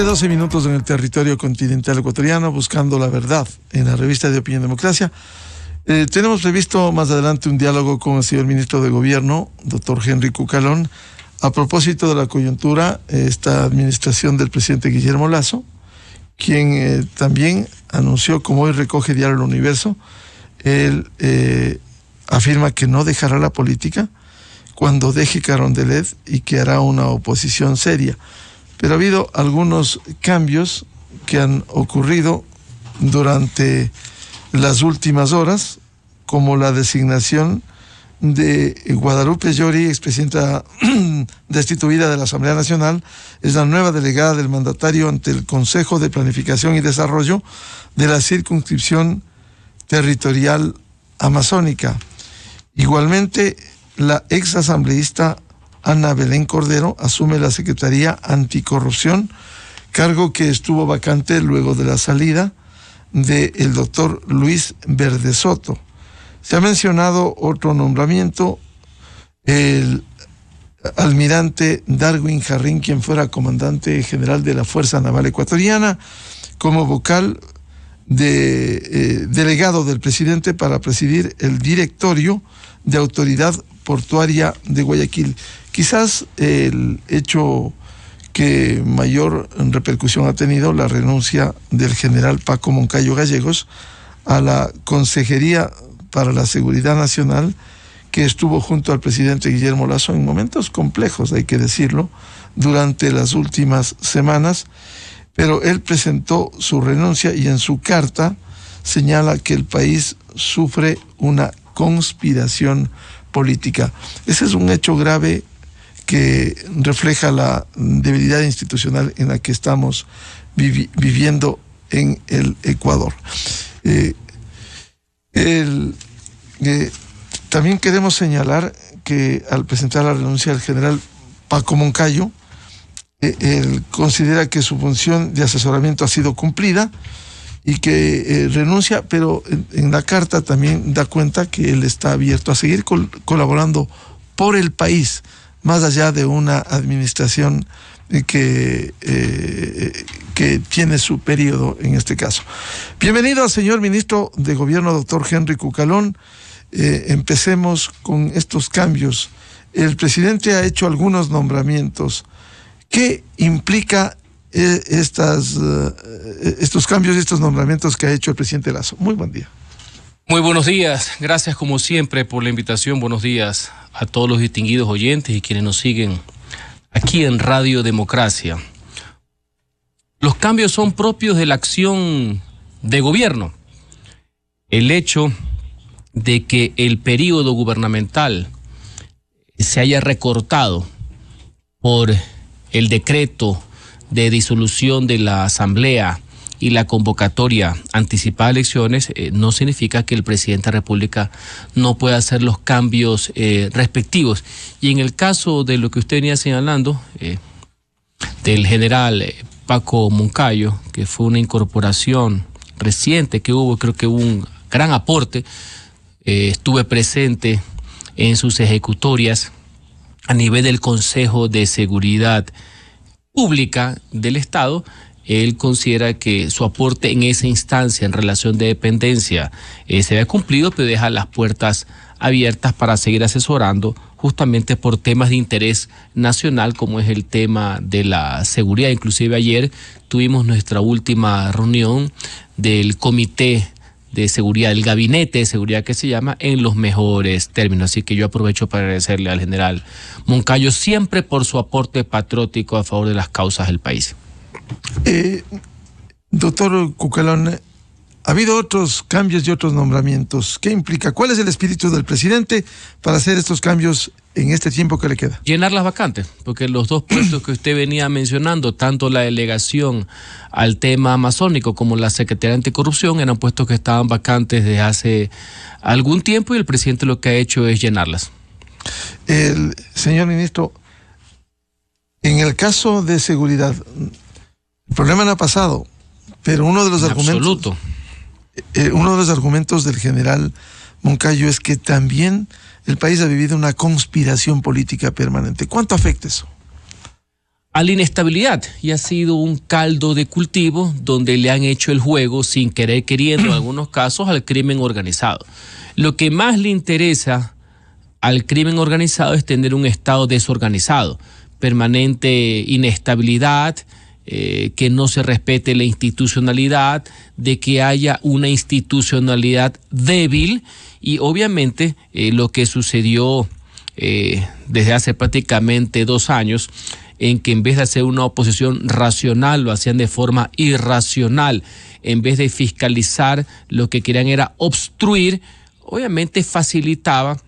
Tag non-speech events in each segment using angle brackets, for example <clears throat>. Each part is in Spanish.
12 minutos en el territorio continental ecuatoriano, buscando la verdad en la revista de Opinión Democracia. Eh, tenemos previsto más adelante un diálogo con el señor ministro de Gobierno, doctor Henry Cucalón, a propósito de la coyuntura, eh, esta administración del presidente Guillermo Lazo, quien eh, también anunció, como hoy recoge Diario El Universo, él afirma que no dejará la política cuando deje Carondelet y que hará una oposición seria pero ha habido algunos cambios que han ocurrido durante las últimas horas, como la designación de Guadalupe Llori, expresidenta <clears throat> destituida de la Asamblea Nacional, es la nueva delegada del mandatario ante el Consejo de Planificación y Desarrollo de la circunscripción territorial amazónica. Igualmente, la ex asambleísta Ana Belén Cordero asume la Secretaría Anticorrupción, cargo que estuvo vacante luego de la salida del doctor Luis Verde Soto. Se ha mencionado otro nombramiento, el almirante Darwin Jarrín, quien fuera comandante general de la Fuerza Naval Ecuatoriana, como vocal de, eh, delegado del presidente para presidir el directorio de autoridad portuaria de Guayaquil. Quizás el hecho que mayor repercusión ha tenido la renuncia del general Paco Moncayo Gallegos a la Consejería para la Seguridad Nacional, que estuvo junto al presidente Guillermo Lazo en momentos complejos, hay que decirlo, durante las últimas semanas, pero él presentó su renuncia y en su carta señala que el país sufre una conspiración política. Ese es un hecho grave que refleja la debilidad institucional en la que estamos viviendo en el Ecuador. Eh, eh, también queremos señalar que al presentar la renuncia del general Paco Moncayo, eh, él considera que su función de asesoramiento ha sido cumplida y que eh, renuncia, pero en, la carta también da cuenta que él está abierto a seguir colaborando por el país, más allá de una administración eh, que, eh, que tiene su periodo en este caso. Bienvenido al señor ministro de Gobierno, doctor Henry Cucalón. empecemos con estos cambios. El presidente ha hecho algunos nombramientos. ¿Qué implica eh, estas, eh, eh, estos cambios, y estos nombramientos que ha hecho el presidente Lazo. Muy buen día. Muy buenos días. Gracias como siempre por la invitación. Buenos días a todos los distinguidos oyentes y quienes nos siguen aquí en Radio Democracia. Los cambios son propios de la acción de gobierno. El hecho de que el periodo gubernamental se haya recortado por el decreto de disolución de la Asamblea y la convocatoria anticipada a elecciones eh, no significa que el presidente de la República no pueda hacer los cambios eh, respectivos. Y en el caso de lo que usted venía señalando, eh, del general Paco Moncayo, que fue una incorporación reciente que hubo, creo que hubo un gran aporte, estuve presente en sus ejecutorias a nivel del Consejo de Seguridad pública del Estado, él considera que su aporte en esa instancia en relación de dependencia eh, se vea cumplido, pero deja las puertas abiertas para seguir asesorando justamente por temas de interés nacional, como es el tema de la seguridad. Inclusive ayer tuvimos nuestra última reunión del Comité de seguridad, el gabinete de seguridad que se llama, en los mejores términos. Así que yo aprovecho para agradecerle al general Moncayo siempre por su aporte patriótico a favor de las causas del país. Eh, doctor Cucalón, ha habido otros cambios y otros nombramientos. ¿Qué implica? ¿Cuál es el espíritu del presidente para hacer estos cambios en este tiempo que le queda? Llenar las vacantes, porque los dos puestos que usted venía mencionando, tanto la delegación al tema amazónico como la Secretaría Anticorrupción, eran puestos que estaban vacantes desde hace algún tiempo y el presidente lo que ha hecho es llenarlas. El señor ministro, en el caso de seguridad, el problema no ha pasado, pero uno de los argumentos... Absoluto eh, uno de los argumentos del general Moncayo es que también el país ha vivido una conspiración política permanente. ¿Cuánto afecta eso? a la inestabilidad y ha sido un caldo de cultivo donde le han hecho el juego sin querer queriendo en <clears throat> algunos casos al crimen organizado. Lo que más le interesa al crimen organizado es tener un estado desorganizado, permanente inestabilidad, eh, que no se respete la institucionalidad, de que haya una institucionalidad débil y obviamente eh, lo que sucedió eh, desde hace prácticamente dos años en que en vez de hacer una oposición racional lo hacían de forma irracional, en vez de fiscalizar lo que querían era obstruir, obviamente facilitaba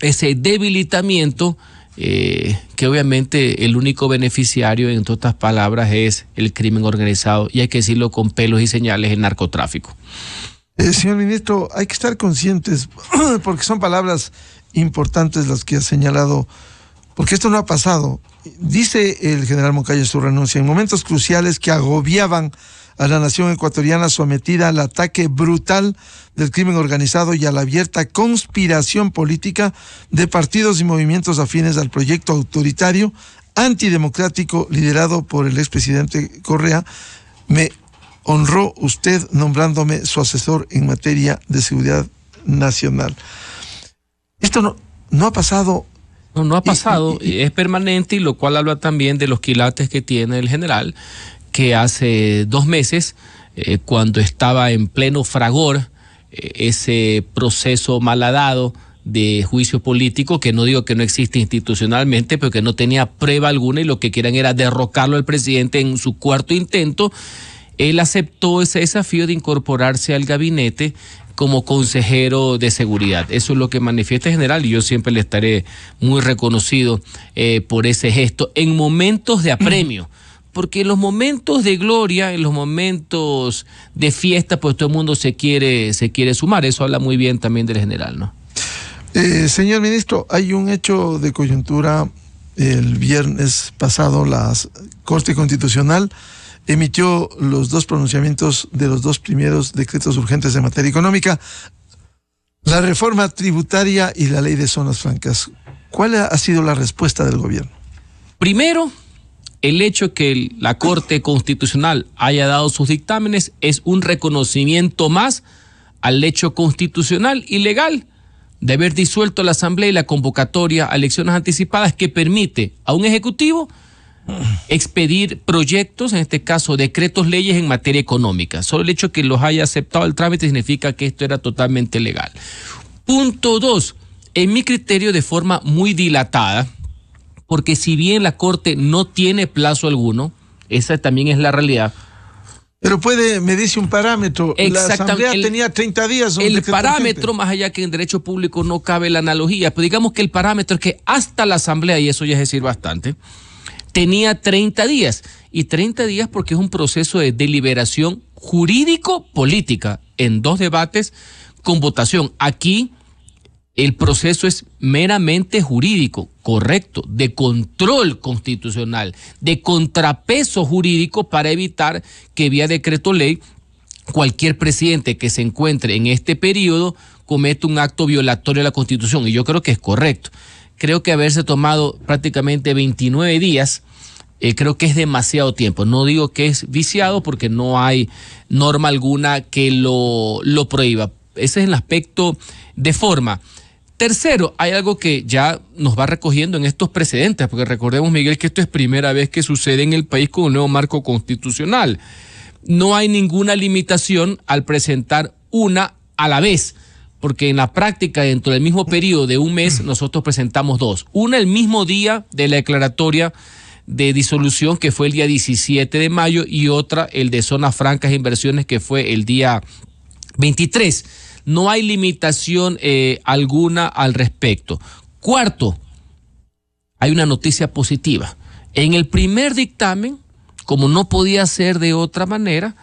ese debilitamiento eh, que obviamente el único beneficiario, en todas palabras, es el crimen organizado, y hay que decirlo con pelos y señales, el narcotráfico. Eh, señor ministro, hay que estar conscientes, <clears throat> porque son palabras importantes las que ha señalado, porque esto no ha pasado. Dice el general Moncayo su renuncia en momentos cruciales que agobiaban a la nación ecuatoriana sometida al ataque brutal del crimen organizado y a la abierta conspiración política de partidos y movimientos afines al proyecto autoritario antidemocrático liderado por el expresidente Correa, me honró usted nombrándome su asesor en materia de seguridad nacional. Esto no, no ha pasado no, no ha pasado, es permanente y lo cual habla también de los quilates que tiene el general que hace dos meses, eh, cuando estaba en pleno fragor eh, ese proceso malhadado de juicio político, que no digo que no existe institucionalmente, pero que no tenía prueba alguna y lo que querían era derrocarlo al presidente en su cuarto intento, él aceptó ese desafío de incorporarse al gabinete como consejero de seguridad. Eso es lo que manifiesta el general y yo siempre le estaré muy reconocido eh, por ese gesto en momentos de apremio. <clears throat> porque en los momentos de gloria, en los momentos de fiesta, pues todo el mundo se quiere, se quiere sumar. Eso habla muy bien también del general, ¿no? Eh, señor ministro, hay un hecho de coyuntura. El viernes pasado la Corte Constitucional emitió los dos pronunciamientos de los dos primeros decretos urgentes en materia económica, la reforma tributaria y la ley de zonas francas. ¿Cuál ha sido la respuesta del gobierno? Primero, el hecho que la Corte Constitucional haya dado sus dictámenes es un reconocimiento más al hecho constitucional y legal de haber disuelto la Asamblea y la convocatoria a elecciones anticipadas que permite a un Ejecutivo expedir proyectos, en este caso decretos, leyes en materia económica. Solo el hecho de que los haya aceptado el trámite significa que esto era totalmente legal. Punto dos, en mi criterio de forma muy dilatada, porque si bien la Corte no tiene plazo alguno, esa también es la realidad. Pero puede me dice un parámetro. La Asamblea tenía 30 días. El parámetro, más allá que en derecho público no cabe la analogía, pero digamos que el parámetro es que hasta la Asamblea, y eso ya es decir bastante, tenía 30 días. Y 30 días porque es un proceso de deliberación jurídico-política en dos debates con votación. Aquí el proceso es meramente jurídico, correcto, de control constitucional, de contrapeso jurídico para evitar que vía decreto ley cualquier presidente que se encuentre en este periodo cometa un acto violatorio a la Constitución. Y yo creo que es correcto. Creo que haberse tomado prácticamente 29 días, eh, creo que es demasiado tiempo. No digo que es viciado porque no hay norma alguna que lo, lo prohíba. Ese es el aspecto de forma. Tercero, hay algo que ya nos va recogiendo en estos precedentes, porque recordemos, Miguel, que esto es primera vez que sucede en el país con un nuevo marco constitucional. No hay ninguna limitación al presentar una a la vez, porque en la práctica, dentro del mismo periodo de un mes, nosotros presentamos dos. Una el mismo día de la declaratoria de disolución, que fue el día 17 de mayo, y otra el de zonas francas e inversiones, que fue el día 23 no hay limitación eh, alguna al respecto. Cuarto, hay una noticia positiva. En el primer dictamen, como no podía ser de otra manera,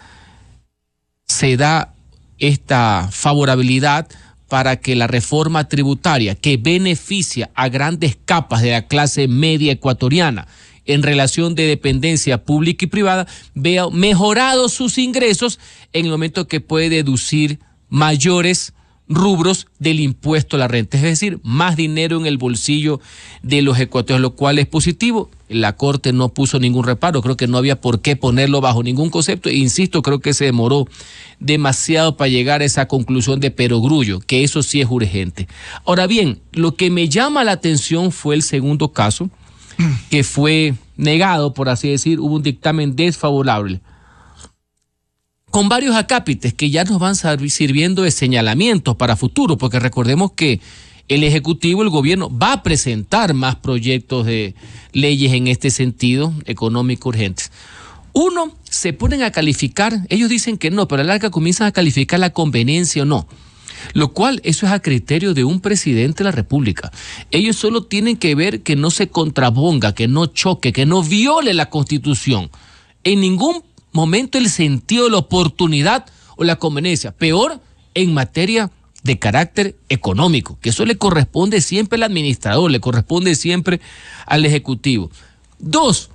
se da esta favorabilidad para que la reforma tributaria que beneficia a grandes capas de la clase media ecuatoriana en relación de dependencia pública y privada vea mejorados sus ingresos en el momento que puede deducir mayores rubros del impuesto a la renta, es decir, más dinero en el bolsillo de los ecuatorianos, lo cual es positivo. La Corte no puso ningún reparo, creo que no había por qué ponerlo bajo ningún concepto. E insisto, creo que se demoró demasiado para llegar a esa conclusión de perogrullo, que eso sí es urgente. Ahora bien, lo que me llama la atención fue el segundo caso, que fue negado, por así decir, hubo un dictamen desfavorable con varios acápites que ya nos van sirviendo de señalamientos para futuro, porque recordemos que el Ejecutivo, el gobierno, va a presentar más proyectos de leyes en este sentido, económico urgentes. Uno, se ponen a calificar, ellos dicen que no, pero a la larga comienzan a calificar la conveniencia o no. Lo cual, eso es a criterio de un presidente de la República. Ellos solo tienen que ver que no se contrabonga, que no choque, que no viole la Constitución. En ningún momento el sentido, la oportunidad o la conveniencia. Peor en materia de carácter económico, que eso le corresponde siempre al administrador, le corresponde siempre al ejecutivo. Dos,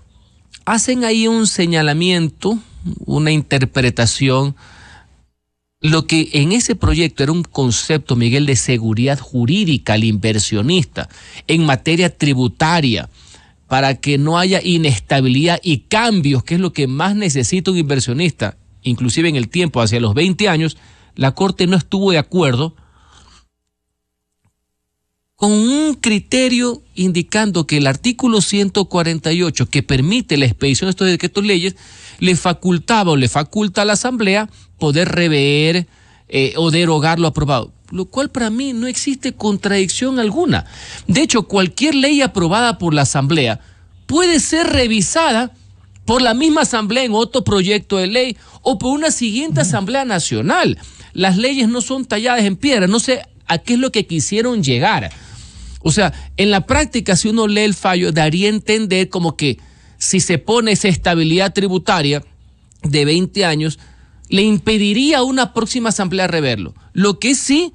hacen ahí un señalamiento, una interpretación. Lo que en ese proyecto era un concepto, Miguel, de seguridad jurídica al inversionista en materia tributaria, para que no haya inestabilidad y cambios, que es lo que más necesita un inversionista, inclusive en el tiempo, hacia los 20 años, la Corte no estuvo de acuerdo con un criterio indicando que el artículo 148 que permite la expedición de estos decretos leyes le facultaba o le faculta a la Asamblea poder rever eh, o derogar lo aprobado lo cual para mí no existe contradicción alguna. De hecho, cualquier ley aprobada por la Asamblea puede ser revisada por la misma Asamblea en otro proyecto de ley o por una siguiente Asamblea Nacional. Las leyes no son talladas en piedra, no sé a qué es lo que quisieron llegar. O sea, en la práctica, si uno lee el fallo, daría a entender como que si se pone esa estabilidad tributaria de 20 años, le impediría a una próxima asamblea reverlo. Lo que sí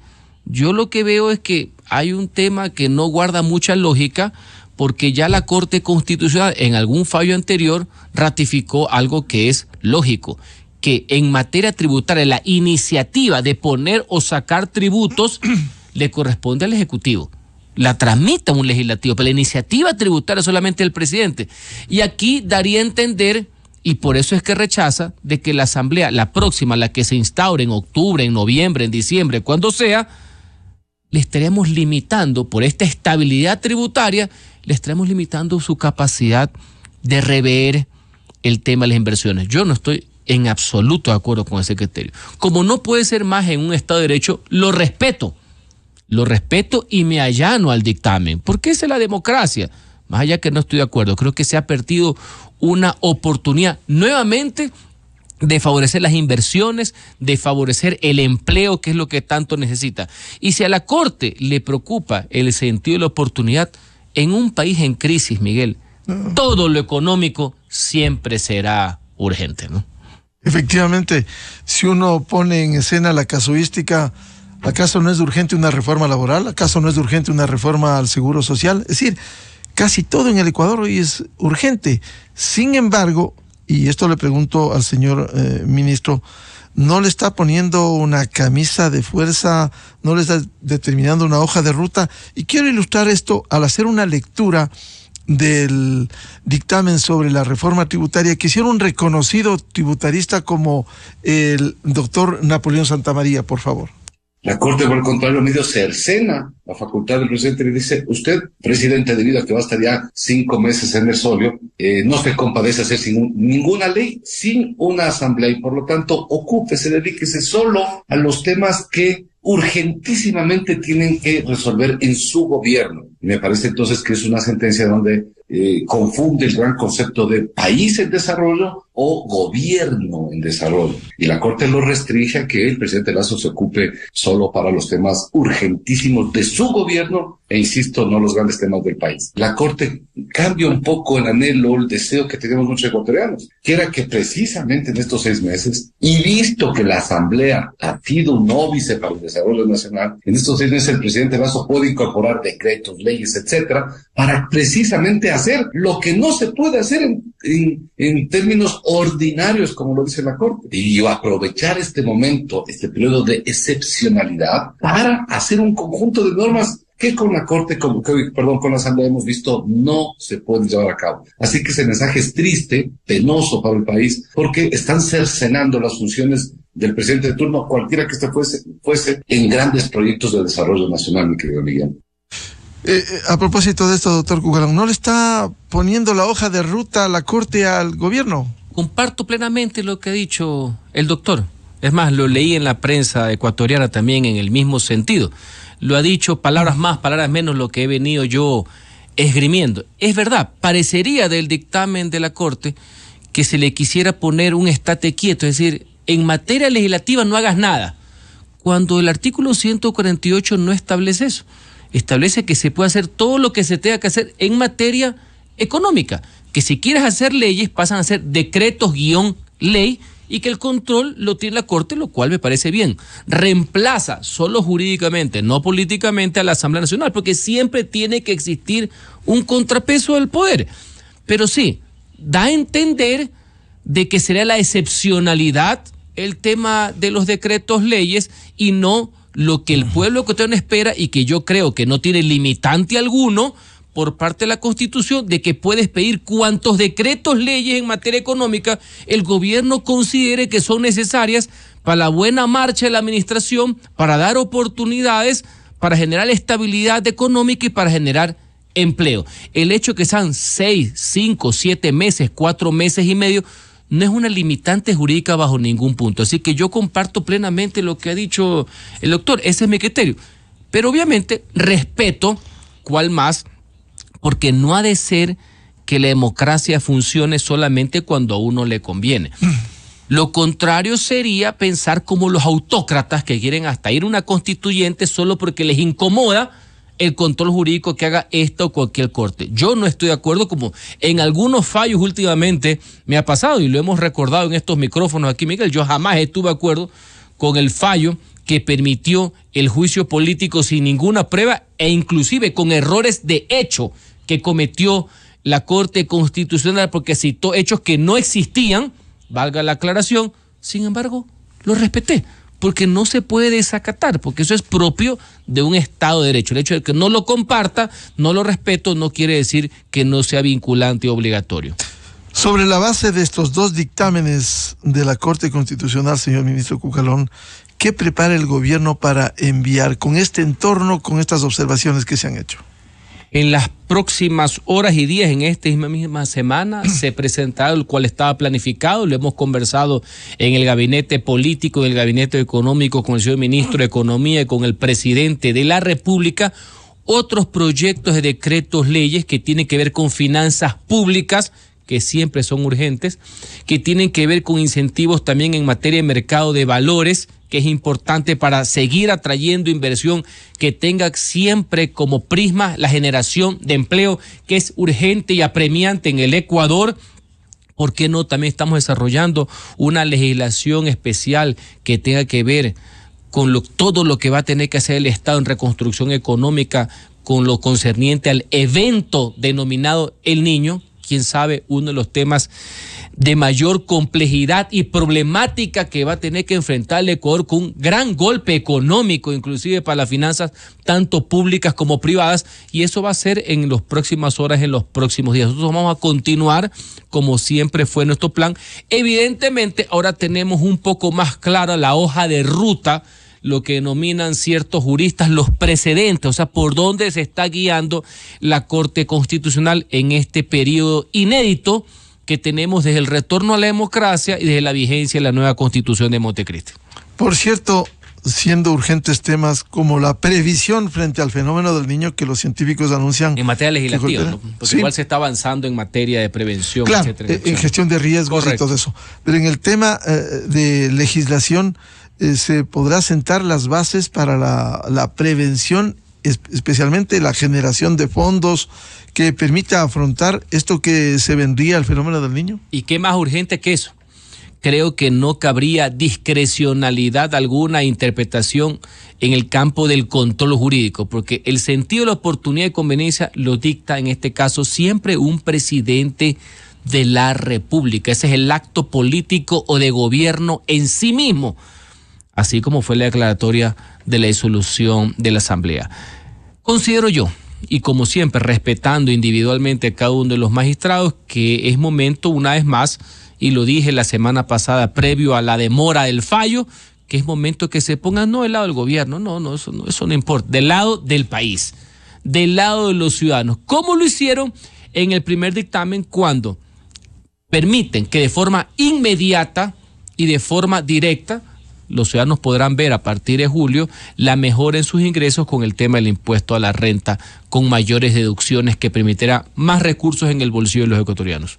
yo lo que veo es que hay un tema que no guarda mucha lógica porque ya la Corte Constitucional en algún fallo anterior ratificó algo que es lógico, que en materia tributaria la iniciativa de poner o sacar tributos <clears throat> le corresponde al Ejecutivo. La transmita un legislativo, pero la iniciativa tributaria solamente el presidente. Y aquí daría a entender y por eso es que rechaza de que la asamblea, la próxima, la que se instaure en octubre, en noviembre, en diciembre, cuando sea, le estaremos limitando, por esta estabilidad tributaria, le estaremos limitando su capacidad de rever el tema de las inversiones. Yo no estoy en absoluto de acuerdo con ese criterio. Como no puede ser más en un Estado de Derecho, lo respeto. Lo respeto y me allano al dictamen. Porque esa es la democracia. Más allá que no estoy de acuerdo, creo que se ha perdido una oportunidad nuevamente de favorecer las inversiones, de favorecer el empleo, que es lo que tanto necesita. Y si a la Corte le preocupa el sentido de la oportunidad, en un país en crisis, Miguel, todo lo económico siempre será urgente, ¿no? Efectivamente, si uno pone en escena la casuística, ¿acaso no es urgente una reforma laboral? ¿Acaso no es urgente una reforma al seguro social? Es decir, casi todo en el Ecuador hoy es urgente. Sin embargo, y esto le pregunto al señor eh, ministro, ¿no le está poniendo una camisa de fuerza, no le está determinando una hoja de ruta? Y quiero ilustrar esto al hacer una lectura del dictamen sobre la reforma tributaria que hicieron un reconocido tributarista como el doctor Napoleón Santamaría, por favor. La Corte, por el contrario, medio cercena la facultad del presidente y le dice, usted, presidente, debido a que va a estar ya cinco meses en el solio, eh, no se compadece hacer sin, ninguna ley sin una asamblea y por lo tanto se dedíquese solo a los temas que urgentísimamente tienen que resolver en su gobierno. Me parece entonces que es una sentencia donde eh, confunde el gran concepto de país en desarrollo o gobierno en desarrollo. Y la Corte lo restringe a que el presidente Lazo se ocupe solo para los temas urgentísimos de su gobierno e, insisto, no los grandes temas del país. La Corte cambia un poco el anhelo, el deseo que tenemos muchos ecuatorianos, que era que precisamente en estos seis meses, y visto que la Asamblea ha sido un óbice para el desarrollo nacional, en estos seis meses el presidente Lazo puede incorporar decretos, leyes, etcétera, para precisamente hacer lo que no se puede hacer en, en, términos ordinarios, como lo dice la Corte, y aprovechar este momento, este periodo de excepcionalidad, para hacer un conjunto de normas que con la Corte, perdón, con la Asamblea hemos visto no se pueden llevar a cabo. Así que ese mensaje es triste, penoso para el país, porque están cercenando las funciones del presidente de turno, cualquiera que este fuese, fuese en grandes proyectos de desarrollo nacional, mi querido Miguel. Eh, eh, a propósito de esto, doctor Cugalón, ¿no le está poniendo la hoja de ruta a la Corte al gobierno? Comparto plenamente lo que ha dicho el doctor. Es más, lo leí en la prensa ecuatoriana también en el mismo sentido. Lo ha dicho palabras más, palabras menos lo que he venido yo esgrimiendo. Es verdad, parecería del dictamen de la Corte que se le quisiera poner un estate quieto, es decir, en materia legislativa no hagas nada, cuando el artículo 148 no establece eso establece que se puede hacer todo lo que se tenga que hacer en materia económica, que si quieres hacer leyes pasan a ser decretos guión ley y que el control lo tiene la Corte, lo cual me parece bien. Reemplaza solo jurídicamente, no políticamente, a la Asamblea Nacional, porque siempre tiene que existir un contrapeso del poder. Pero sí, da a entender de que será la excepcionalidad el tema de los decretos leyes y no lo que el pueblo ecuatoriano espera y que yo creo que no tiene limitante alguno por parte de la Constitución de que puedes pedir cuantos decretos, leyes en materia económica el gobierno considere que son necesarias para la buena marcha de la administración, para dar oportunidades, para generar estabilidad económica y para generar empleo. El hecho de que sean seis, cinco, siete meses, cuatro meses y medio, no es una limitante jurídica bajo ningún punto. Así que yo comparto plenamente lo que ha dicho el doctor. Ese es mi criterio. Pero obviamente respeto, cuál más, porque no ha de ser que la democracia funcione solamente cuando a uno le conviene. Mm. Lo contrario sería pensar como los autócratas que quieren hasta ir a una constituyente solo porque les incomoda el control jurídico que haga esta o cualquier corte. Yo no estoy de acuerdo como en algunos fallos últimamente me ha pasado y lo hemos recordado en estos micrófonos aquí, Miguel, yo jamás estuve de acuerdo con el fallo que permitió el juicio político sin ninguna prueba e inclusive con errores de hecho que cometió la Corte Constitucional porque citó hechos que no existían, valga la aclaración, sin embargo, lo respeté porque no se puede desacatar, porque eso es propio de un Estado de Derecho. El hecho de que no lo comparta, no lo respeto, no quiere decir que no sea vinculante y obligatorio. Sobre la base de estos dos dictámenes de la Corte Constitucional, señor ministro Cucalón, ¿qué prepara el gobierno para enviar con este entorno, con estas observaciones que se han hecho? En las próximas horas y días, en esta misma semana, <clears throat> se presentará el cual estaba planificado. Lo hemos conversado en el gabinete político, en el gabinete económico, con el señor ministro de Economía y con el presidente de la República. Otros proyectos de decretos, leyes que tienen que ver con finanzas públicas que siempre son urgentes, que tienen que ver con incentivos también en materia de mercado de valores, que es importante para seguir atrayendo inversión que tenga siempre como prisma la generación de empleo, que es urgente y apremiante en el Ecuador. ¿Por qué no? También estamos desarrollando una legislación especial que tenga que ver con todo lo que va a tener que hacer el Estado en reconstrucción económica, con lo concerniente al evento denominado El Niño, quién sabe, uno de los temas de mayor complejidad y problemática que va a tener que enfrentar el Ecuador con un gran golpe económico, inclusive para las finanzas, tanto públicas como privadas, y eso va a ser en las próximas horas, en los próximos días. Nosotros vamos a continuar como siempre fue nuestro plan. Evidentemente, ahora tenemos un poco más clara la hoja de ruta lo que denominan ciertos juristas los precedentes, o sea, por dónde se está guiando la Corte Constitucional en este periodo inédito que tenemos desde el retorno a la democracia y desde la vigencia de la nueva Constitución de Montecristi. Por cierto, siendo urgentes temas como la previsión frente al fenómeno del niño que los científicos anuncian. En materia legislativa, porque igual se está avanzando en materia de prevención, etcétera, eh, En gestión de riesgos y todo eso. Pero en el tema eh, de legislación, eh, se podrá sentar las bases para la, la prevención, especialmente la generación de fondos que permita afrontar esto que se vendría al fenómeno del niño. ¿Y qué más urgente que eso? Creo que no cabría discrecionalidad alguna interpretación en el campo del control jurídico, porque el sentido de la oportunidad y conveniencia lo dicta en este caso siempre un presidente de la República. Ese es el acto político o de gobierno en sí mismo así como fue la declaratoria de la disolución de la Asamblea. Considero yo, y como siempre, respetando individualmente a cada uno de los magistrados, que es momento, una vez más, y lo dije la semana pasada, previo a la demora del fallo, que es momento que se pongan no del lado del gobierno, no, no, eso no, eso no importa, del lado del país, del lado de los ciudadanos, como lo hicieron en el primer dictamen cuando permiten que de forma inmediata y de forma directa los ciudadanos podrán ver a partir de julio la mejora en sus ingresos con el tema del impuesto a la renta, con mayores deducciones que permitirá más recursos en el bolsillo de los ecuatorianos.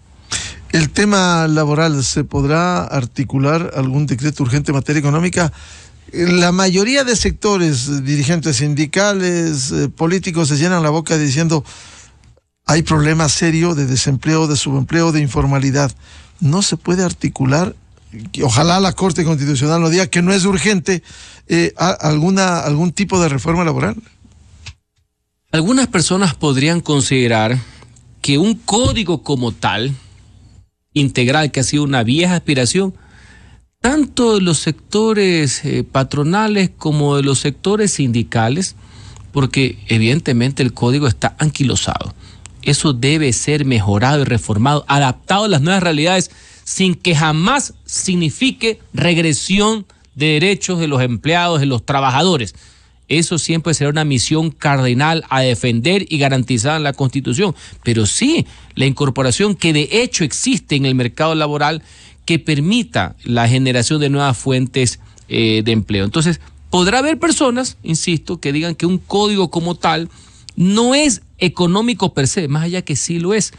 El tema laboral, ¿se podrá articular algún decreto urgente en materia económica? La mayoría de sectores, dirigentes sindicales, eh, políticos, se llenan la boca diciendo hay problemas serios de desempleo, de subempleo, de informalidad. ¿No se puede articular ojalá la Corte Constitucional nos diga, que no es urgente eh, alguna, algún tipo de reforma laboral? Algunas personas podrían considerar que un código como tal, integral, que ha sido una vieja aspiración, tanto de los sectores eh, patronales como de los sectores sindicales, porque evidentemente el código está anquilosado. Eso debe ser mejorado y reformado, adaptado a las nuevas realidades sin que jamás signifique regresión de derechos de los empleados, de los trabajadores. Eso siempre será una misión cardinal a defender y garantizar en la Constitución. Pero sí, la incorporación que de hecho existe en el mercado laboral que permita la generación de nuevas fuentes eh, de empleo. Entonces, podrá haber personas, insisto, que digan que un código como tal no es económico per se, más allá que sí lo es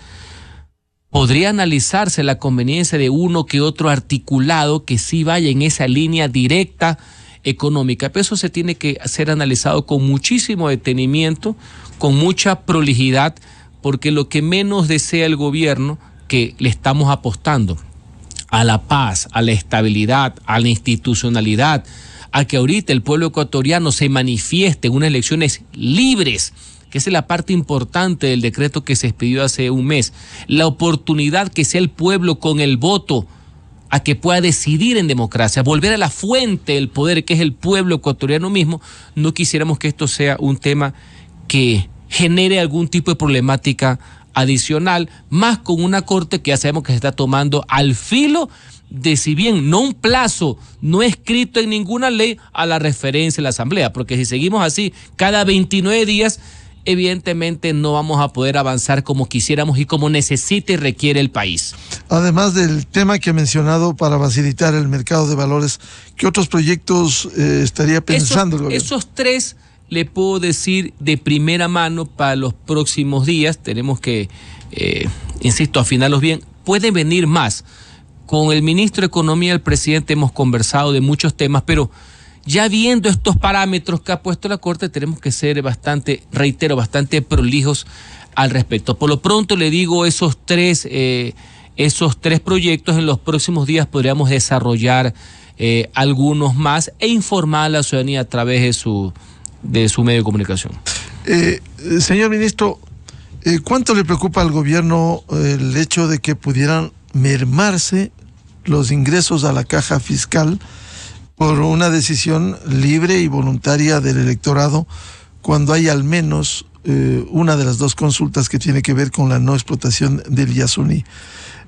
podría analizarse la conveniencia de uno que otro articulado que sí vaya en esa línea directa económica. Pero eso se tiene que ser analizado con muchísimo detenimiento, con mucha prolijidad, porque lo que menos desea el gobierno que le estamos apostando a la paz, a la estabilidad, a la institucionalidad, a que ahorita el pueblo ecuatoriano se manifieste en unas elecciones libres, que es la parte importante del decreto que se expidió hace un mes, la oportunidad que sea el pueblo con el voto a que pueda decidir en democracia, volver a la fuente del poder que es el pueblo ecuatoriano mismo, no quisiéramos que esto sea un tema que genere algún tipo de problemática adicional, más con una corte que ya sabemos que se está tomando al filo de si bien no un plazo no escrito en ninguna ley a la referencia de la Asamblea, porque si seguimos así, cada 29 días evidentemente no vamos a poder avanzar como quisiéramos y como necesita y requiere el país. Además del tema que ha mencionado para facilitar el mercado de valores, ¿qué otros proyectos eh, estaría pensando? Esos, esos tres le puedo decir de primera mano para los próximos días. Tenemos que, eh, insisto, afinarlos bien. puede venir más. Con el ministro de Economía, el presidente, hemos conversado de muchos temas, pero ya viendo estos parámetros que ha puesto la Corte, tenemos que ser bastante, reitero, bastante prolijos al respecto. Por lo pronto le digo esos tres, eh, esos proyectos, en los próximos días podríamos desarrollar eh, algunos más e informar a la ciudadanía a través de su, de su medio de comunicación. Eh, señor ministro, ¿cuánto le preocupa al gobierno el hecho de que pudieran mermarse los ingresos a la caja fiscal? por una decisión libre y voluntaria del electorado cuando hay al menos eh, una de las dos consultas que tiene que ver con la no explotación del Yasuni.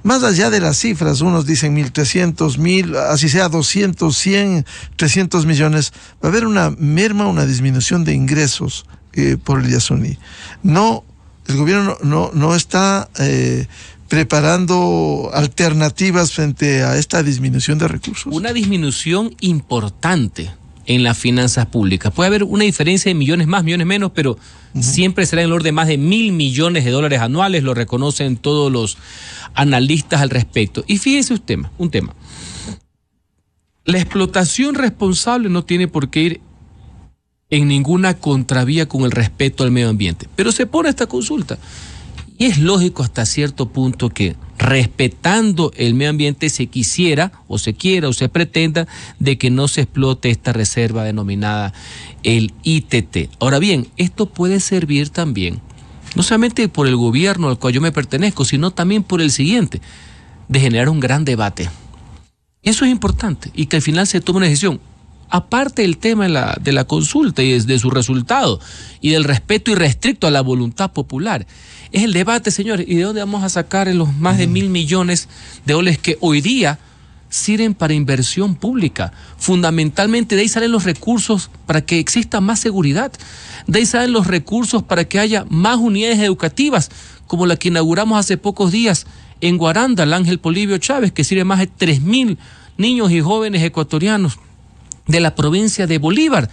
Más allá de las cifras, unos dicen 1.300, 1.000, así sea 200, 100, 300 millones, va a haber una merma, una disminución de ingresos eh, por el Yasuni. No, el gobierno no, no está eh, preparando alternativas frente a esta disminución de recursos? Una disminución importante en las finanzas públicas. Puede haber una diferencia de millones más, millones menos, pero siempre será en el orden de más de mil millones de dólares anuales, lo reconocen todos los analistas al respecto. Y fíjense un tema, un tema. La explotación responsable no tiene por qué ir en ninguna contravía con el respeto al medio ambiente. Pero se pone esta consulta. Y es lógico hasta cierto punto que respetando el medio ambiente se quisiera o se quiera o se pretenda de que no se explote esta reserva denominada el ITT. Ahora bien, esto puede servir también, no solamente por el gobierno al cual yo me pertenezco, sino también por el siguiente, de generar un gran debate. Eso es importante y que al final se tome una decisión aparte del tema de la, consulta y de su resultado y del respeto irrestricto a la voluntad popular. Es el debate, señores, y de dónde vamos a sacar los más de mil millones de dólares que hoy día sirven para inversión pública. Fundamentalmente de ahí salen los recursos para que exista más seguridad, de ahí salen los recursos para que haya más unidades educativas, como la que inauguramos hace pocos días en Guaranda, el Ángel Polivio Chávez, que sirve más de mil niños y jóvenes ecuatorianos de la provincia de Bolívar.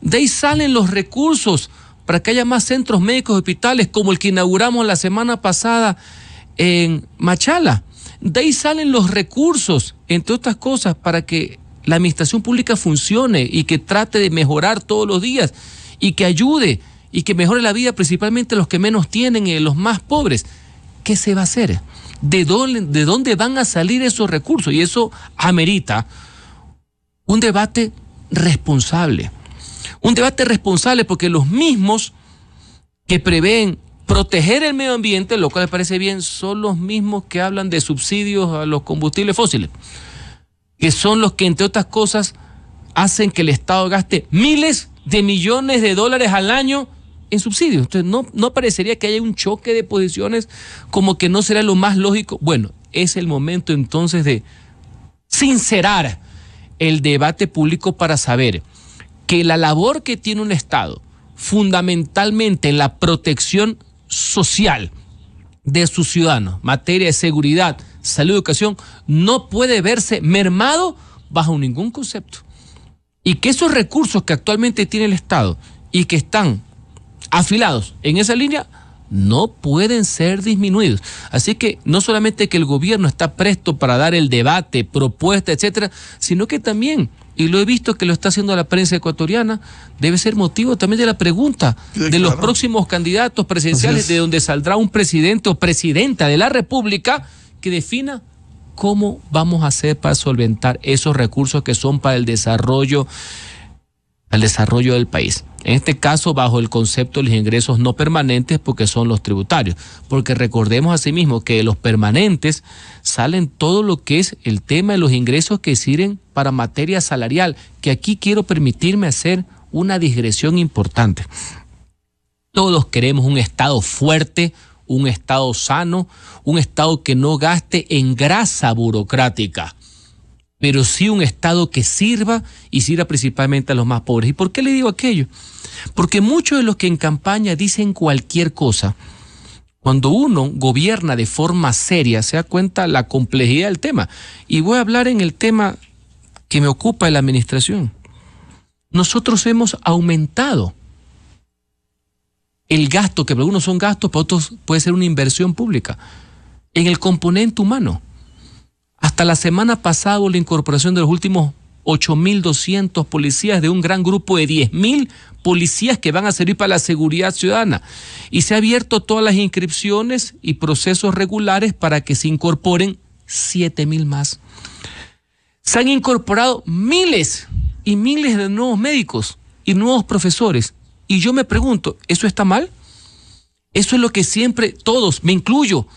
De ahí salen los recursos para que haya más centros médicos hospitales como el que inauguramos la semana pasada en Machala. De ahí salen los recursos, entre otras cosas, para que la administración pública funcione y que trate de mejorar todos los días y que ayude y que mejore la vida principalmente los que menos tienen y los más pobres. ¿Qué se va a hacer? ¿De dónde, ¿De dónde van a salir esos recursos? Y eso amerita un debate responsable. Un debate responsable porque los mismos que prevén proteger el medio ambiente, lo cual me parece bien, son los mismos que hablan de subsidios a los combustibles fósiles, que son los que, entre otras cosas, hacen que el Estado gaste miles de millones de dólares al año en subsidios. Entonces, no, no parecería que haya un choque de posiciones como que no será lo más lógico. Bueno, es el momento entonces de sincerar el debate público para saber que la labor que tiene un Estado, fundamentalmente en la protección social de sus ciudadanos, materia de seguridad, salud, educación, no puede verse mermado bajo ningún concepto. Y que esos recursos que actualmente tiene el Estado y que están afilados en esa línea no pueden ser disminuidos. Así que no solamente que el gobierno está presto para dar el debate, propuesta, etcétera, sino que también, y lo he visto que lo está haciendo la prensa ecuatoriana, debe ser motivo también de la pregunta de los próximos candidatos presidenciales, de donde saldrá un presidente o presidenta de la República que defina cómo vamos a hacer para solventar esos recursos que son para el desarrollo, el desarrollo del país. En este caso, bajo el concepto de los ingresos no permanentes, porque son los tributarios. Porque recordemos asimismo que de los permanentes salen todo lo que es el tema de los ingresos que sirven para materia salarial, que aquí quiero permitirme hacer una digresión importante. Todos queremos un Estado fuerte, un Estado sano, un Estado que no gaste en grasa burocrática pero sí un Estado que sirva y sirva principalmente a los más pobres. ¿Y por qué le digo aquello? Porque muchos de los que en campaña dicen cualquier cosa, cuando uno gobierna de forma seria, se da cuenta la complejidad del tema. Y voy a hablar en el tema que me ocupa de la administración. Nosotros hemos aumentado el gasto, que para algunos son gastos, para otros puede ser una inversión pública, en el componente humano. Hasta la semana pasada la incorporación de los últimos 8.200 policías de un gran grupo de 10.000 policías que van a servir para la seguridad ciudadana. Y se ha abierto todas las inscripciones y procesos regulares para que se incorporen 7.000 más. Se han incorporado miles y miles de nuevos médicos y nuevos profesores. Y yo me pregunto, ¿eso está mal? Eso es lo que siempre todos, me incluyo,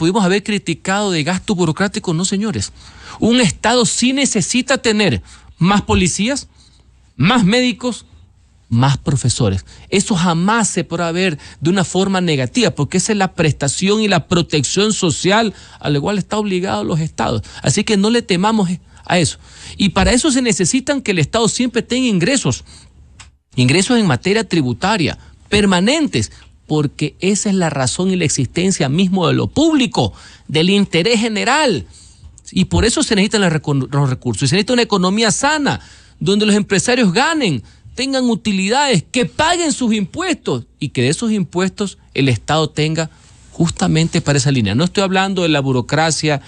pudimos haber criticado de gasto burocrático, no señores. Un Estado sí necesita tener más policías, más médicos, más profesores. Eso jamás se podrá ver de una forma negativa, porque esa es la prestación y la protección social al la cual está obligado los estados. Así que no le temamos a eso. Y para eso se necesitan que el Estado siempre tenga ingresos, ingresos en materia tributaria, permanentes, porque esa es la razón y la existencia mismo de lo público, del interés general. Y por eso se necesitan los recursos. Y se necesita una economía sana, donde los empresarios ganen, tengan utilidades, que paguen sus impuestos y que de esos impuestos el Estado tenga justamente para esa línea. No estoy hablando de la burocracia,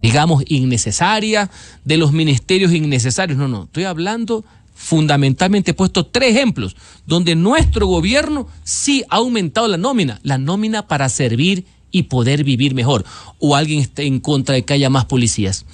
digamos, innecesaria, de los ministerios innecesarios. No, no. Estoy hablando fundamentalmente he puesto tres ejemplos donde nuestro gobierno sí ha aumentado la nómina, la nómina para servir y poder vivir mejor. O alguien está en contra de que haya más policías.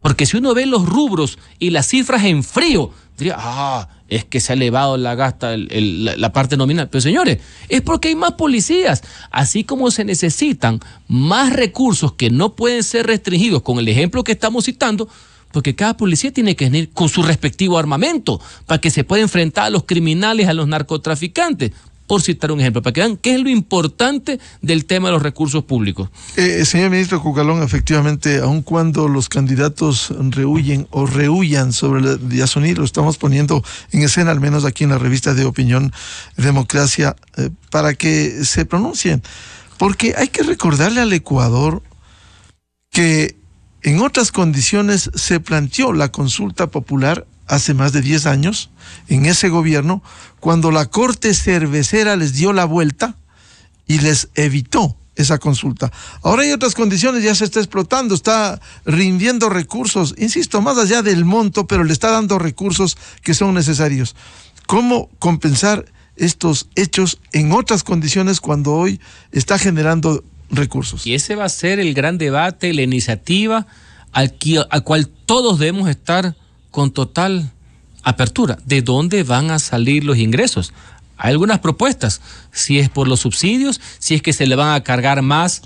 Porque si uno ve los rubros y las cifras en frío, diría, ah, es que se ha elevado la gasta, la parte nominal. Pero señores, es porque hay más policías. Así como se necesitan más recursos que no pueden ser restringidos con el ejemplo que estamos citando, porque cada policía tiene que venir con su respectivo armamento para que se pueda enfrentar a los criminales, a los narcotraficantes. Por citar un ejemplo, para que vean qué es lo importante del tema de los recursos públicos. Eh, eh, señor ministro Cucalón, efectivamente, aun cuando los candidatos rehuyen o rehuyan sobre el Yasuní, lo estamos poniendo en escena, al menos aquí en la revista de Opinión Democracia, eh, para que se pronuncien. Porque hay que recordarle al Ecuador que en otras condiciones se planteó la consulta popular hace más de 10 años, en ese gobierno, cuando la Corte Cervecera les dio la vuelta y les evitó esa consulta. Ahora hay otras condiciones, ya se está explotando, está rindiendo recursos, insisto, más allá del monto, pero le está dando recursos que son necesarios. ¿Cómo compensar estos hechos en otras condiciones cuando hoy está generando recursos. Y ese va a ser el gran debate, la iniciativa al, al cual todos debemos estar con total apertura. ¿De dónde van a salir los ingresos? Hay algunas propuestas, si es por los subsidios, si es que se le van a cargar más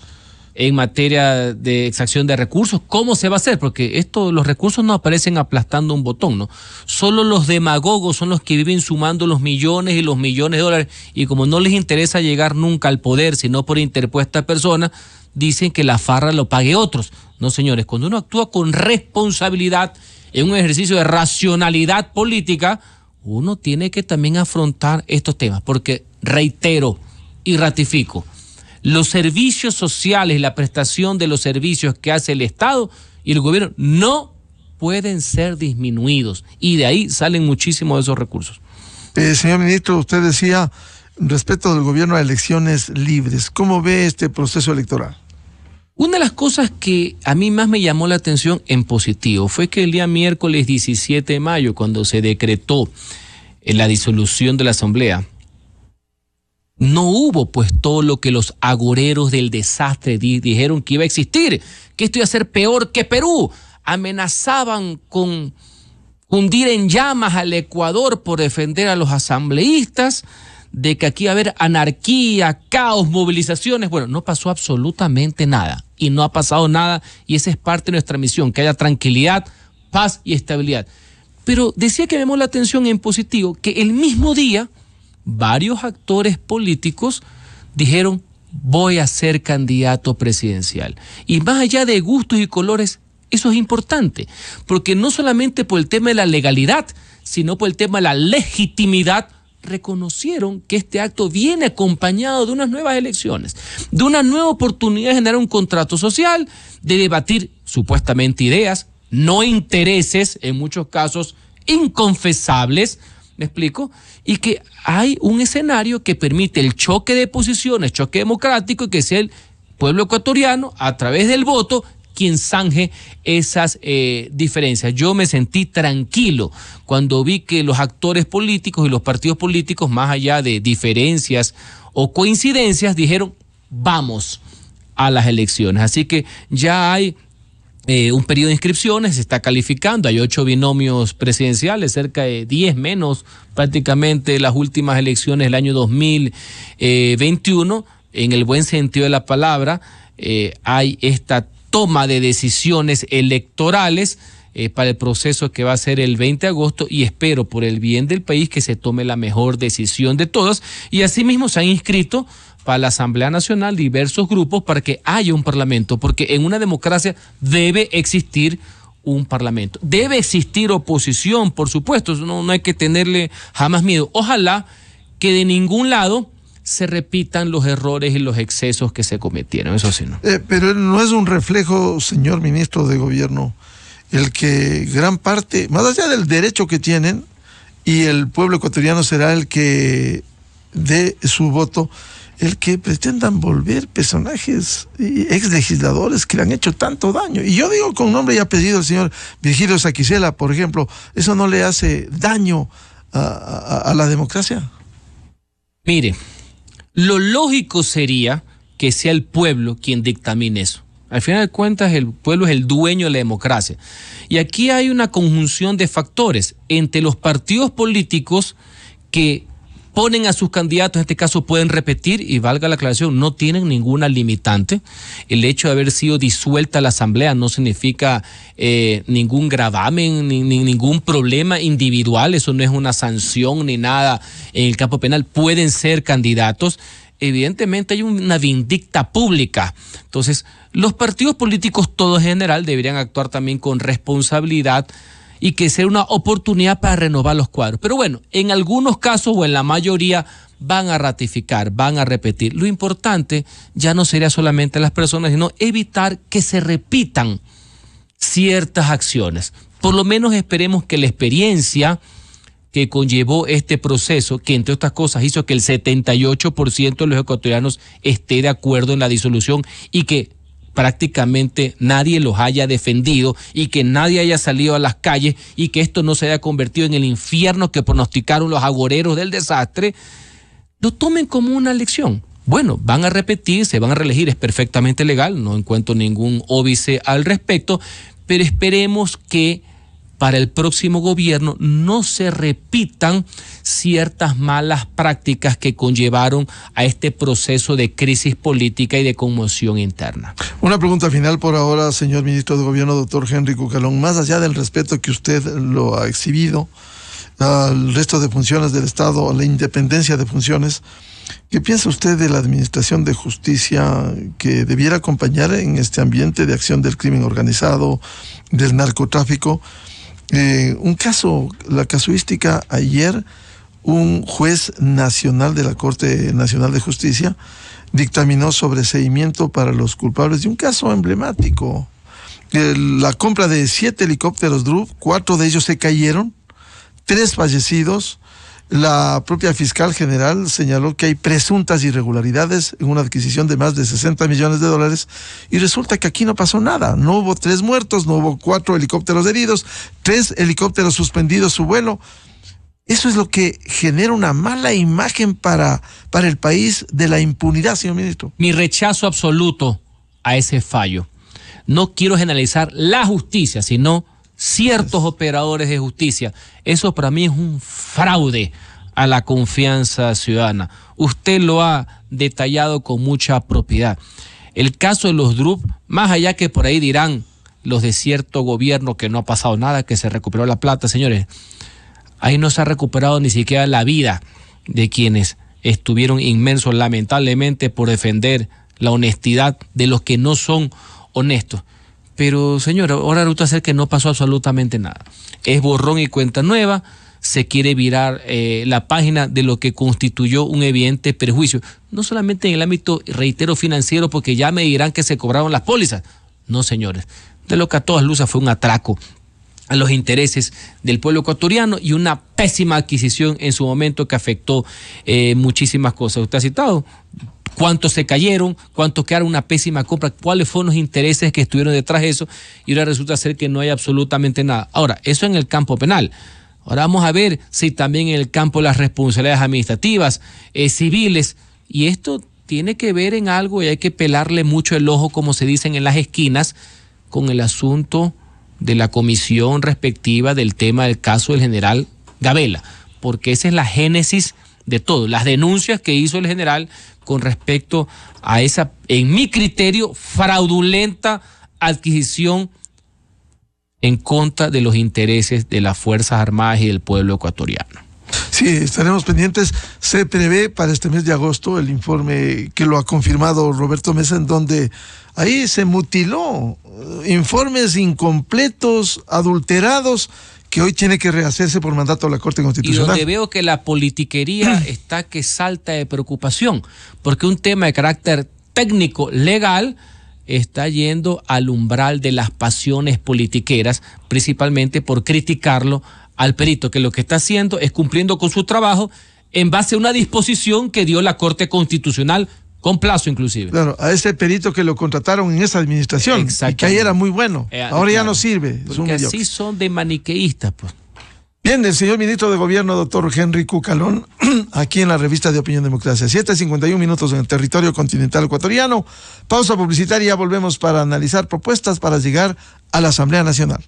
en materia de exacción de recursos. ¿Cómo se va a hacer? Porque esto, los recursos no aparecen aplastando un botón, ¿no? Solo los demagogos son los que viven sumando los millones y los millones de dólares y como no les interesa llegar nunca al poder, sino por interpuesta persona, dicen que la farra lo pague otros. No, señores, cuando uno actúa con responsabilidad en un ejercicio de racionalidad política, uno tiene que también afrontar estos temas, porque reitero y ratifico, los servicios sociales, la prestación de los servicios que hace el Estado y el gobierno no pueden ser disminuidos y de ahí salen muchísimos de esos recursos. Eh, señor ministro, usted decía respecto del gobierno a elecciones libres, ¿cómo ve este proceso electoral? Una de las cosas que a mí más me llamó la atención en positivo fue que el día miércoles 17 de mayo, cuando se decretó eh, la disolución de la Asamblea, no hubo pues todo lo que los agoreros del desastre dijeron que iba a existir, que esto iba a ser peor que Perú. Amenazaban con hundir en llamas al Ecuador por defender a los asambleístas, de que aquí iba a haber anarquía, caos, movilizaciones. Bueno, no pasó absolutamente nada y no ha pasado nada y esa es parte de nuestra misión, que haya tranquilidad, paz y estabilidad. Pero decía que llamó la atención en positivo que el mismo día varios actores políticos dijeron, voy a ser candidato presidencial. Y más allá de gustos y colores, eso es importante, porque no solamente por el tema de la legalidad, sino por el tema de la legitimidad, reconocieron que este acto viene acompañado de unas nuevas elecciones, de una nueva oportunidad de generar un contrato social, de debatir supuestamente ideas, no intereses, en muchos casos inconfesables, ¿me explico? y que hay un escenario que permite el choque de posiciones, choque democrático y que sea el pueblo ecuatoriano a través del voto quien zanje esas eh, diferencias. Yo me sentí tranquilo cuando vi que los actores políticos y los partidos políticos, más allá de diferencias o coincidencias, dijeron, vamos a las elecciones. Así que ya hay eh, un periodo de inscripciones, se está calificando, hay ocho binomios presidenciales, cerca de diez menos prácticamente las últimas elecciones del año 2021, eh, en el buen sentido de la palabra, eh, hay esta toma de decisiones electorales para el proceso que va a ser el 20 de agosto y espero por el bien del país que se tome la mejor decisión de todos y asimismo se han inscrito para la Asamblea Nacional diversos grupos para que haya un parlamento, porque en una democracia debe existir un parlamento. Debe existir oposición, por supuesto, no, hay que tenerle jamás miedo. Ojalá que de ningún lado se repitan los errores y los excesos que se cometieron, eso sí, ¿no? Eh, pero no es un reflejo, señor ministro de Gobierno, el que gran parte, más allá del derecho que tienen, y el pueblo ecuatoriano será el que dé su voto, el que pretendan volver personajes ex legisladores que le han hecho tanto daño. Y yo digo con nombre y apellido al señor Virgilio Saquicela, por ejemplo, ¿eso no le hace daño a, a la democracia? Mire, lo lógico sería que sea el pueblo quien dictamine eso. Al final de cuentas, el pueblo es el dueño de la democracia. Y aquí hay una conjunción de factores entre los partidos políticos que ponen a sus candidatos, en este caso pueden repetir, y valga la aclaración, no tienen ninguna limitante. El hecho de haber sido disuelta la Asamblea no significa eh, ningún gravamen, ningún problema individual, eso no es una sanción ni nada en el campo penal. Pueden ser candidatos. Evidentemente hay una vindicta pública. Entonces, los partidos políticos, todo en general, deberían actuar también con responsabilidad y que sea una oportunidad para renovar los cuadros. Pero bueno, en algunos casos o en la mayoría van a ratificar, van a repetir. Lo importante ya no sería solamente las personas, sino evitar que se repitan ciertas acciones. Por lo menos esperemos que la experiencia que conllevó este proceso, que entre otras cosas hizo que el 78% de los ecuatorianos esté de acuerdo en la disolución y que prácticamente nadie los haya defendido y que nadie haya salido a las calles y que esto no se haya convertido en el infierno que pronosticaron los agoreros del desastre, lo tomen como una lección. Bueno, van a repetir, se van a reelegir, es perfectamente legal, no encuentro ningún óbice al respecto, pero esperemos que para el próximo gobierno no se repitan ciertas malas prácticas que conllevaron a este proceso de crisis política y de conmoción interna. Una pregunta final por ahora, señor ministro de Gobierno, doctor Henry Cucalón. Más allá del respeto que usted lo ha exhibido al resto de funciones del Estado, a la independencia de funciones, ¿Qué piensa usted de la Administración de Justicia que debiera acompañar en este ambiente de acción del crimen organizado, del narcotráfico? Eh, un caso, la casuística, ayer un juez nacional de la Corte Nacional de Justicia dictaminó sobre seguimiento para los culpables de un caso emblemático. la compra de siete helicópteros DRUV, cuatro de ellos se cayeron, tres fallecidos, la propia fiscal general señaló que hay presuntas irregularidades en una adquisición de más de 60 millones de dólares y resulta que aquí no pasó nada. No hubo tres muertos, no hubo cuatro helicópteros heridos, tres helicópteros suspendidos su vuelo. Eso es lo que genera una mala imagen para, para el país de la impunidad, señor ministro. Mi rechazo absoluto a ese fallo. No quiero generalizar la justicia, sino ciertos operadores de justicia. Eso para mí es un fraude a la confianza ciudadana. Usted lo ha detallado con mucha propiedad. El caso de los DRUP, más allá que por ahí dirán los de cierto gobierno que no ha pasado nada, que se recuperó la plata, señores, ahí no se ha recuperado ni siquiera la vida de quienes estuvieron inmensos lamentablemente por defender la honestidad de los que no son honestos. Pero señora, ahora resulta ser que no pasó absolutamente nada. Es borrón y cuenta nueva, se quiere virar eh, la página de lo que constituyó un evidente perjuicio, no solamente en el ámbito, reitero, financiero, porque ya me dirán que se cobraron las pólizas. No, señores, de lo que a todas luces fue un atraco a los intereses del pueblo ecuatoriano y una pésima adquisición en su momento que afectó eh, muchísimas cosas. Usted ha citado cuántos se cayeron, cuántos quedaron una pésima compra, cuáles fueron los intereses que estuvieron detrás de eso, y ahora resulta ser que no hay absolutamente nada. Ahora, eso en el campo penal. Ahora vamos a ver si también en el campo las responsabilidades administrativas, eh, civiles, y esto tiene que ver en algo y hay que pelarle mucho el ojo, como se dicen en las esquinas, con el asunto de la comisión respectiva del tema del caso del general Gabela, porque esa es la génesis de todo. Las denuncias que hizo el general con respecto a esa, en mi criterio, fraudulenta adquisición en contra de los intereses de las Fuerzas Armadas y del pueblo ecuatoriano. Sí, estaremos pendientes. Se prevé para este mes de agosto el informe que lo ha confirmado Roberto Mesa, en donde ahí se mutiló eh, informes incompletos, adulterados que hoy tiene que rehacerse por mandato de la Corte Constitucional. Y donde veo que la politiquería <clears throat> está que salta de preocupación, porque un tema de carácter técnico legal está yendo al umbral de las pasiones politiqueras, principalmente por criticarlo al perito, que lo que está haciendo es cumpliendo con su trabajo en base a una disposición que dio la Corte Constitucional con plazo inclusive. Claro, a ese perito que lo contrataron en esa administración, y que ahí era muy bueno, eh, ahora ya no sirve. Porque así son de maniqueístas. Pues. Bien, el señor ministro de Gobierno, doctor Henry Cucalón, <clears throat> aquí en la revista de Opinión Democracia. 7.51 minutos en el territorio continental ecuatoriano. Pausa publicitaria, volvemos para analizar propuestas para llegar a la Asamblea Nacional.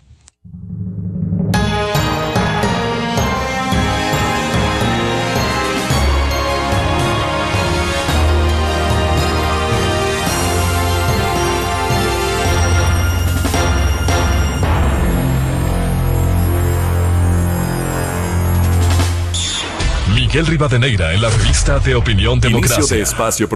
Miguel Rivadeneira en la revista de opinión democracia. de espacio